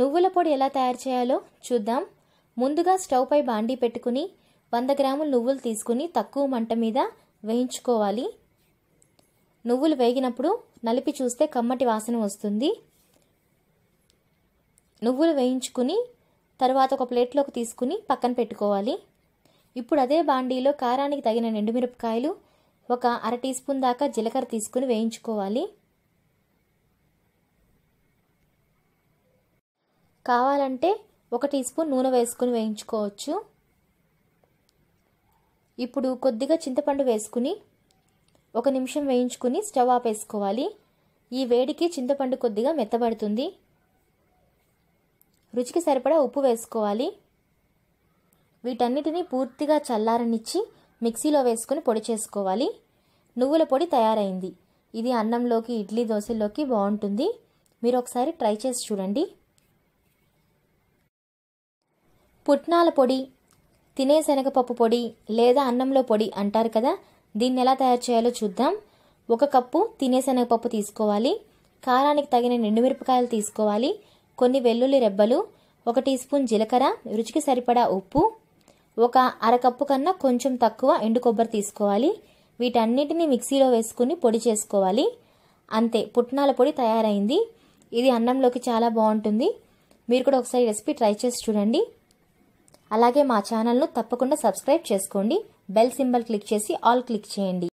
నువ్వుల పొడి ఎలా తయారు చేయాలో చూద్దాం ముందుగా స్టవ్పై బాండీ పెట్టుకుని వంద గ్రాములు నువ్వులు తీసుకుని తక్కువ మంట మీద వేయించుకోవాలి నువ్వులు వేగినప్పుడు నలిపి చూస్తే కమ్మటి వాసన వస్తుంది నువ్వులు వేయించుకుని తర్వాత ఒక ప్లేట్లోకి తీసుకుని పక్కన పెట్టుకోవాలి ఇప్పుడు అదే బాండీలో కారానికి తగిన ఎండుమిరపకాయలు ఒక అర టీ స్పూన్ దాకా జీలకర్ర తీసుకుని వేయించుకోవాలి కావాలంటే ఒక టీ స్పూన్ నూనె వేసుకుని వేయించుకోవచ్చు ఇప్పుడు కొద్దిగా చింతపండు వేసుకుని ఒక నిమిషం వేయించుకుని స్టవ్ వేసుకోవాలి ఈ వేడికి చింతపండు కొద్దిగా మెత్తబడుతుంది రుచికి సరిపడా ఉప్పు వేసుకోవాలి వీటన్నిటిని పూర్తిగా చల్లారనిచ్చి మిక్సీలో వేసుకుని పొడి చేసుకోవాలి నువ్వుల పొడి తయారైంది ఇది అన్నంలోకి ఇడ్లీ దోశల్లోకి బాగుంటుంది మీరు ఒకసారి ట్రై చేసి చూడండి పుట్నాల పొడి తినే శనగపప్పు పొడి లేదా అన్నంలో పొడి అంటారు కదా దీన్ని ఎలా తయారు చేయాలో చూద్దాం ఒక కప్పు తినే శనగపప్పు తీసుకోవాలి కారానికి తగిన ఎండుమిరపకాయలు తీసుకోవాలి కొన్ని వెల్లుల్లి రెబ్బలు ఒక టీ స్పూన్ జీలకర్ర రుచికి సరిపడా ఉప్పు ఒక అరకప్పు కన్నా కొంచెం తక్కువ ఎండు కొబ్బరి తీసుకోవాలి వీటన్నిటిని మిక్సీలో వేసుకుని పొడి చేసుకోవాలి అంతే పుట్నాల పొడి తయారైంది ఇది అన్నంలోకి చాలా బాగుంటుంది మీరు కూడా ఒకసారి రెసిపీ ట్రై చేసి చూడండి అలాగే మా ఛానల్ను తప్పకుండా సబ్స్క్రైబ్ చేసుకోండి బెల్ సింబల్ క్లిక్ చేసి ఆల్ క్లిక్ చేయండి